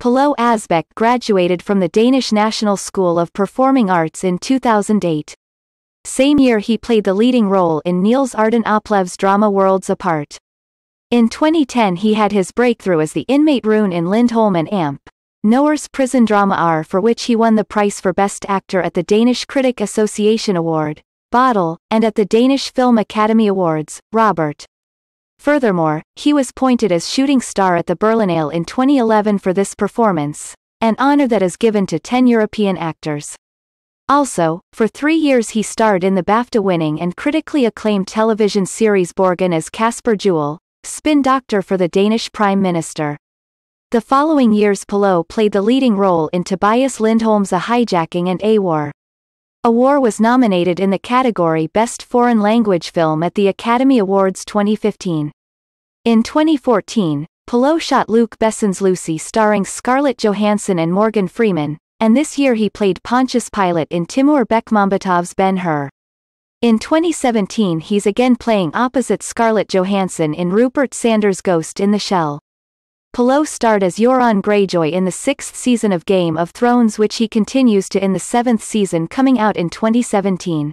Palo Asbeck graduated from the Danish National School of Performing Arts in 2008. Same year he played the leading role in Niels Arden Oplev's drama Worlds Apart. In 2010 he had his breakthrough as the inmate Rune in Lindholm and Amp, Noer's prison drama R for which he won the prize for Best Actor at the Danish Critic Association Award, Bottle, and at the Danish Film Academy Awards, Robert. Furthermore, he was pointed as Shooting Star at the Berlinale in 2011 for this performance, an honor that is given to 10 European actors. Also, for three years he starred in the BAFTA-winning and critically acclaimed television series Borgen as Casper Jewell, spin doctor for the Danish Prime Minister. The following years Pillow played the leading role in Tobias Lindholm's A Hijacking and A War. A War was nominated in the category Best Foreign Language Film at the Academy Awards 2015. In 2014, Pelot shot Luke Besson's Lucy starring Scarlett Johansson and Morgan Freeman, and this year he played Pontius Pilate in Timur Bekmambetov's Ben-Hur. In 2017 he's again playing opposite Scarlett Johansson in Rupert Sanders' Ghost in the Shell. Pillow starred as Euron Greyjoy in the sixth season of Game of Thrones which he continues to in the seventh season coming out in 2017.